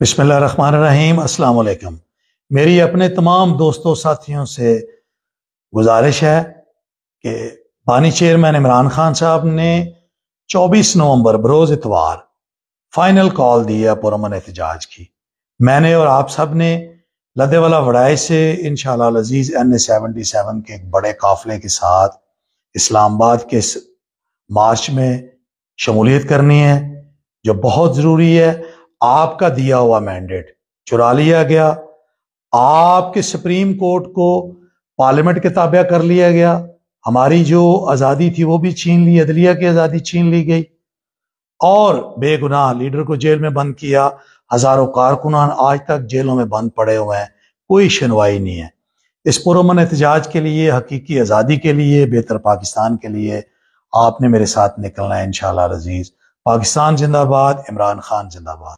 बिसमिल्ल run अस्सलाम मेरी अपने तमाम दोस्तों साथियों से गुजारिश है कि बानी चेयरमैन इमरान खान साहब ने 24 नवंबर बरोज़ इतवार फाइनल कॉल दी है पुरमन एहतजाज की मैंने और आप सब ने लदे वाला वड़ाई से इन लजीज एन ए सेवेंटी सेवन के एक बड़े काफिले के साथ इस्लामाबाद के इस मार्च में शमूलियत करनी है जो बहुत ज़रूरी है आपका दिया हुआ मैंडेट चुरा लिया गया आपके सुप्रीम कोर्ट को पार्लियामेंट के ताबे कर लिया गया हमारी जो आज़ादी थी वो भी छीन ली अदलिया की आज़ादी छीन ली गई और बेगुनाह लीडर को जेल में बंद किया हजारों कारकुनान आज तक जेलों में बंद पड़े हुए हैं कोई सुनवाई नहीं है इस पुरमन एहतजाज के लिए हकीकी आज़ादी के लिए बेहतर पाकिस्तान के लिए आपने मेरे साथ निकलना है इन रजीज़ पाकिस्तान जिंदाबाद इमरान खान जिंदाबाद